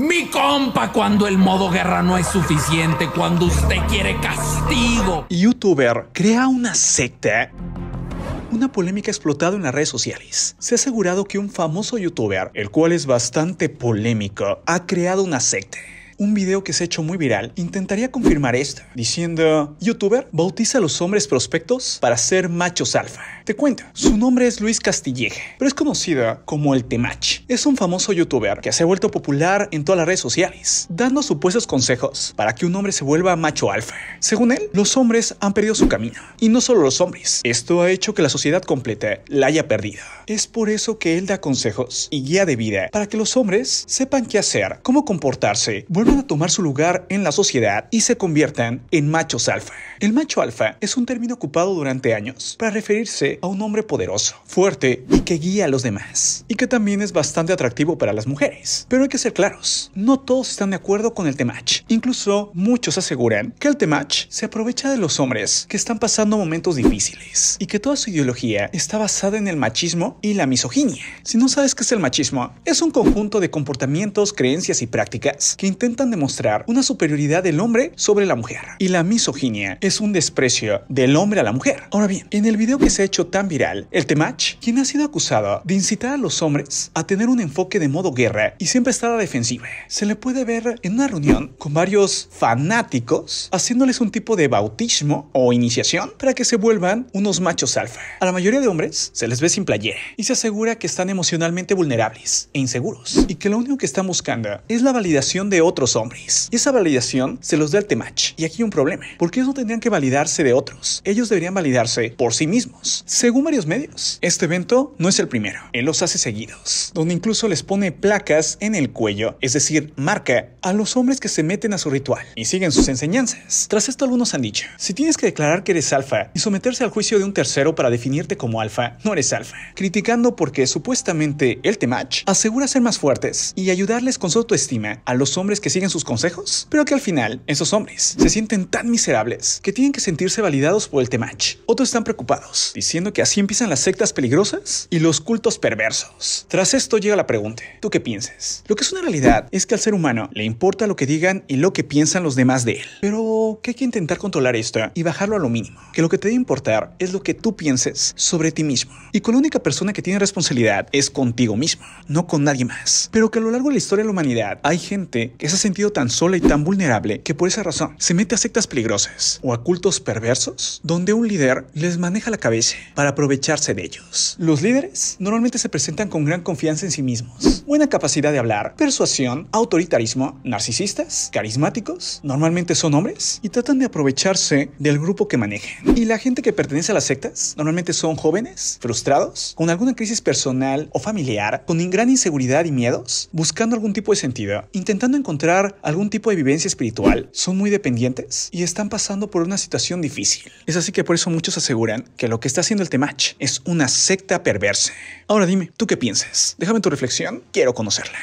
Mi compa, cuando el modo guerra no es suficiente, cuando usted quiere castigo. YouTuber crea una secta una polémica explotada explotado en las redes sociales. Se ha asegurado que un famoso youtuber, el cual es bastante polémico, ha creado una secta. Un video que se ha hecho muy viral intentaría confirmar esto, diciendo, ¿Youtuber bautiza a los hombres prospectos para ser machos alfa? Te cuento, su nombre es Luis Castilleje, pero es conocida como el Temach. Es un famoso youtuber que se ha vuelto popular en todas las redes sociales, dando supuestos consejos para que un hombre se vuelva macho alfa. Según él, los hombres han perdido su camino, y no solo los hombres, esto ha hecho que la sociedad completa la haya perdido. Es por eso que él da consejos y guía de vida para que los hombres sepan qué hacer, cómo comportarse, vuelvan a tomar su lugar en la sociedad y se conviertan en machos alfa. El macho alfa es un término ocupado durante años para referirse a un hombre poderoso, fuerte y que guía a los demás. Y que también es bastante atractivo para las mujeres. Pero hay que ser claros, no todos están de acuerdo con el temach. Incluso muchos aseguran que el temach se aprovecha de los hombres que están pasando momentos difíciles y que toda su ideología está basada en el machismo y la misoginia. Si no sabes qué es el machismo, es un conjunto de comportamientos, creencias y prácticas que intentan demostrar una superioridad del hombre sobre la mujer. Y la misoginia es un desprecio del hombre a la mujer. Ahora bien, en el video que se ha hecho tan viral, el Temach, quien ha sido acusado de incitar a los hombres a tener un enfoque de modo guerra y siempre estar a la defensiva. Se le puede ver en una reunión con varios fanáticos haciéndoles un tipo de bautismo o iniciación para que se vuelvan unos machos alfa. A la mayoría de hombres se les ve sin playera y se asegura que están emocionalmente vulnerables e inseguros y que lo único que están buscando es la validación de otros hombres. Y esa validación se los da el Temach. Y aquí hay un problema, porque ellos no tendrían que validarse de otros. Ellos deberían validarse por sí mismos según varios medios, este evento no es el primero. Él los hace seguidos, donde incluso les pone placas en el cuello, es decir, marca a los hombres que se meten a su ritual y siguen sus enseñanzas. Tras esto algunos han dicho, si tienes que declarar que eres alfa y someterse al juicio de un tercero para definirte como alfa, no eres alfa. Criticando porque supuestamente el Temach asegura ser más fuertes y ayudarles con su autoestima a los hombres que siguen sus consejos, pero que al final esos hombres se sienten tan miserables que tienen que sentirse validados por el Temach. Otros están preocupados, diciendo que así empiezan las sectas peligrosas y los cultos perversos. Tras esto llega la pregunta, ¿tú qué piensas? Lo que es una realidad es que al ser humano le importa lo que digan y lo que piensan los demás de él. Pero que hay que intentar controlar esto y bajarlo a lo mínimo. Que lo que te debe importar es lo que tú pienses sobre ti mismo. Y con la única persona que tiene responsabilidad es contigo mismo, no con nadie más. Pero que a lo largo de la historia de la humanidad hay gente que se ha sentido tan sola y tan vulnerable que por esa razón se mete a sectas peligrosas o a cultos perversos donde un líder les maneja la cabeza para aprovecharse de ellos. Los líderes normalmente se presentan con gran confianza en sí mismos, buena capacidad de hablar, persuasión, autoritarismo, narcisistas, carismáticos, normalmente son hombres y tratan de aprovecharse del grupo que manejan. Y la gente que pertenece a las sectas normalmente son jóvenes, frustrados, con alguna crisis personal o familiar, con gran inseguridad y miedos, buscando algún tipo de sentido, intentando encontrar algún tipo de vivencia espiritual, son muy dependientes y están pasando por una situación difícil. Es así que por eso muchos aseguran que lo que está haciendo el temach. Este es una secta perversa. Ahora dime, ¿tú qué piensas? Déjame tu reflexión, quiero conocerla.